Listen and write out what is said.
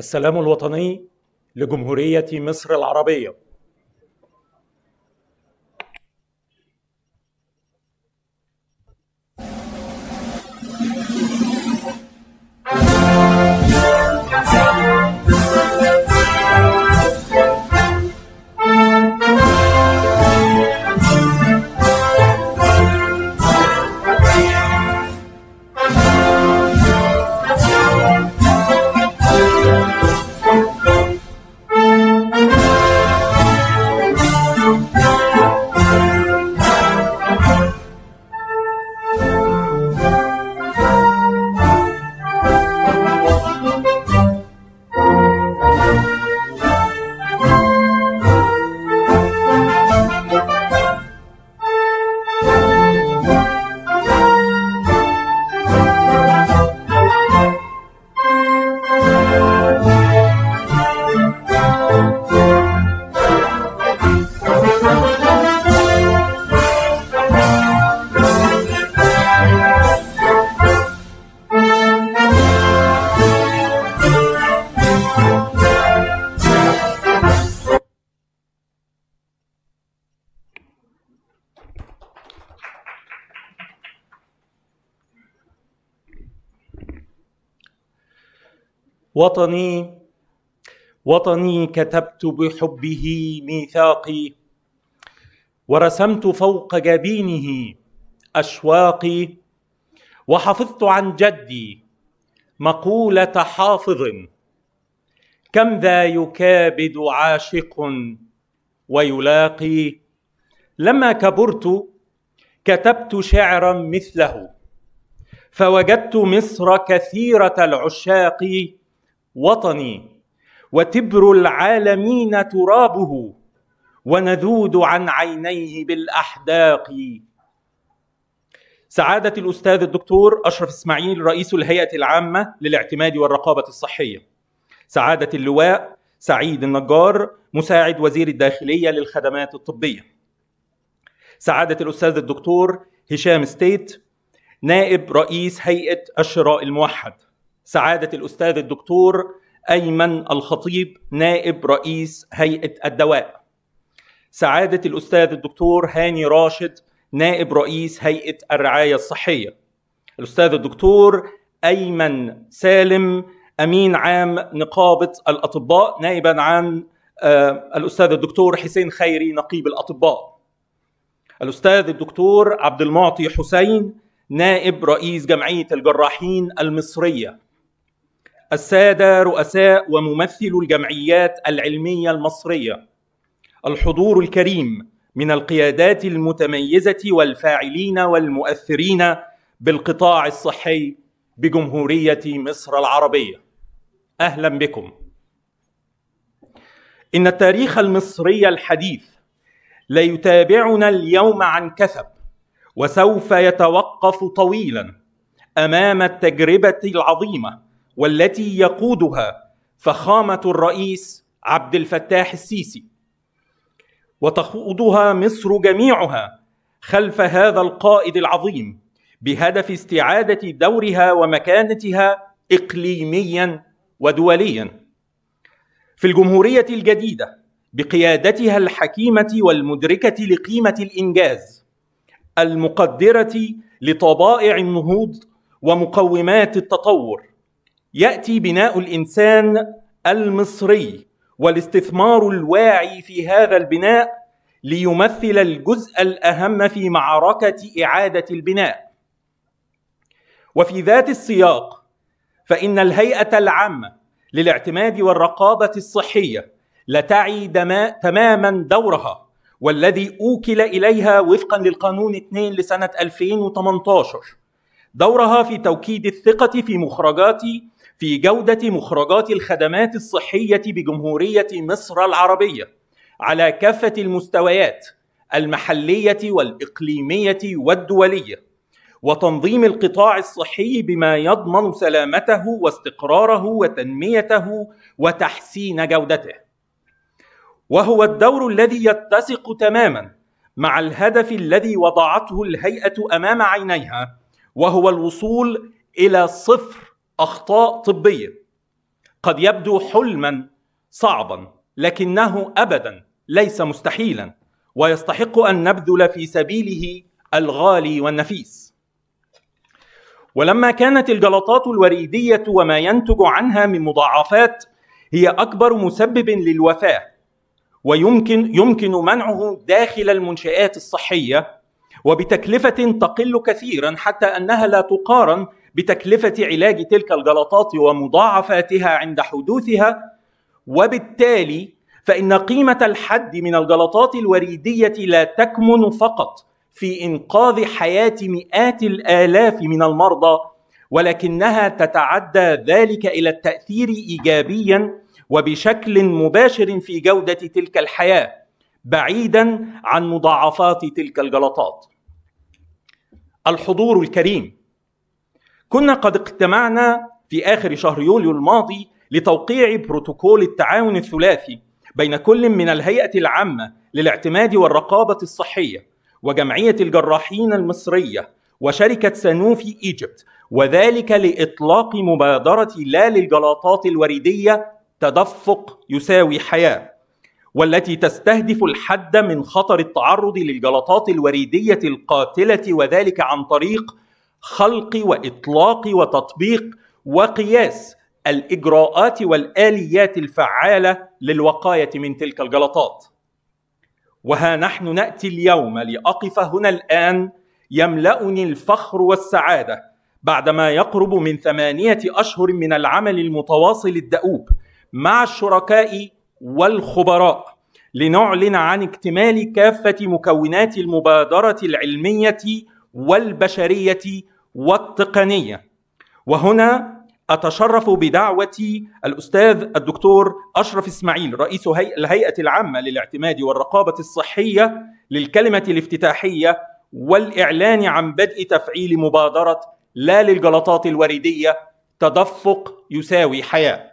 السلام الوطني لجمهورية مصر العربية وطني وطني كتبت بحبه ميثاقي ورسمت فوق جبينه اشواقي وحفظت عن جدي مقوله حافظ كم ذا يكابد عاشق ويلاقي لما كبرت كتبت شعرا مثله فوجدت مصر كثيره العشاق وطني وتبر العالمين ترابه ونذود عن عينيه بالاحداق سعاده الاستاذ الدكتور اشرف اسماعيل رئيس الهيئه العامه للاعتماد والرقابه الصحيه سعاده اللواء سعيد النجار مساعد وزير الداخليه للخدمات الطبيه سعاده الاستاذ الدكتور هشام ستيت نائب رئيس هيئه الشراء الموحد سعاده الاستاذ الدكتور ايمن الخطيب نائب رئيس هيئه الدواء سعاده الاستاذ الدكتور هاني راشد نائب رئيس هيئه الرعايه الصحيه الاستاذ الدكتور ايمن سالم امين عام نقابه الاطباء نائبا عن آه، الاستاذ الدكتور حسين خيري نقيب الاطباء الاستاذ الدكتور عبد المعطي حسين نائب رئيس جمعيه الجراحين المصريه الساده رؤساء وممثلو الجمعيات العلميه المصريه الحضور الكريم من القيادات المتميزه والفاعلين والمؤثرين بالقطاع الصحي بجمهوريه مصر العربيه اهلا بكم ان التاريخ المصري الحديث لا يتابعنا اليوم عن كثب وسوف يتوقف طويلا امام التجربه العظيمه والتي يقودها فخامه الرئيس عبد الفتاح السيسي وتخوضها مصر جميعها خلف هذا القائد العظيم بهدف استعاده دورها ومكانتها اقليميا ودوليا في الجمهوريه الجديده بقيادتها الحكيمه والمدركه لقيمه الانجاز المقدره لطبائع النهوض ومقومات التطور ياتي بناء الانسان المصري والاستثمار الواعي في هذا البناء ليمثل الجزء الاهم في معركه اعاده البناء وفي ذات السياق فان الهيئه العامه للاعتماد والرقابه الصحيه لتعي تماما دورها والذي اوكل اليها وفقا للقانون 2 لسنه 2018 دورها في توكيد الثقه في مخرجات في جودة مخرجات الخدمات الصحية بجمهورية مصر العربية على كافة المستويات المحلية والإقليمية والدولية وتنظيم القطاع الصحي بما يضمن سلامته واستقراره وتنميته وتحسين جودته وهو الدور الذي يتسق تماما مع الهدف الذي وضعته الهيئه امام عينيها وهو الوصول الى صفر اخطاء طبيه قد يبدو حلما صعبا لكنه ابدا ليس مستحيلا ويستحق ان نبذل في سبيله الغالي والنفيس ولما كانت الجلطات الوريديه وما ينتج عنها من مضاعفات هي اكبر مسبب للوفاه ويمكن يمكن منعه داخل المنشآت الصحية وبتكلفة تقل كثيرا حتى أنها لا تقارن بتكلفه علاج تلك الجلطات ومضاعفاتها عند حدوثها وبالتالي فان قيمه الحد من الجلطات الوريديه لا تكمن فقط في انقاذ حياه مئات الالاف من المرضى ولكنها تتعدى ذلك الى التاثير ايجابيا وبشكل مباشر في جوده تلك الحياه بعيدا عن مضاعفات تلك الجلطات الحضور الكريم كنا قد اجتمعنا في آخر شهر يوليو الماضي لتوقيع بروتوكول التعاون الثلاثي بين كل من الهيئة العامة للاعتماد والرقابة الصحية وجمعية الجراحين المصرية وشركة سانوفي إيجيبت وذلك لإطلاق مبادرة لا للجلطات الوريدية تدفق يساوي حياة والتي تستهدف الحد من خطر التعرض للجلطات الوريدية القاتلة وذلك عن طريق خلق واطلاق وتطبيق وقياس الاجراءات والاليات الفعاله للوقايه من تلك الجلطات وها نحن ناتي اليوم لاقف هنا الان يملأني الفخر والسعادة بعدما يقرب من ثمانية أشهر من العمل المتواصل الدؤوب مع الشركاء والخبراء لنعلن عن اكتمال كافة مكونات المبادرة العلمية والبشريه والتقنيه وهنا اتشرف بدعوه الاستاذ الدكتور اشرف اسماعيل رئيس الهيئه العامه للاعتماد والرقابه الصحيه للكلمه الافتتاحيه والاعلان عن بدء تفعيل مبادره لا للجلطات الوريديه تدفق يساوي حياه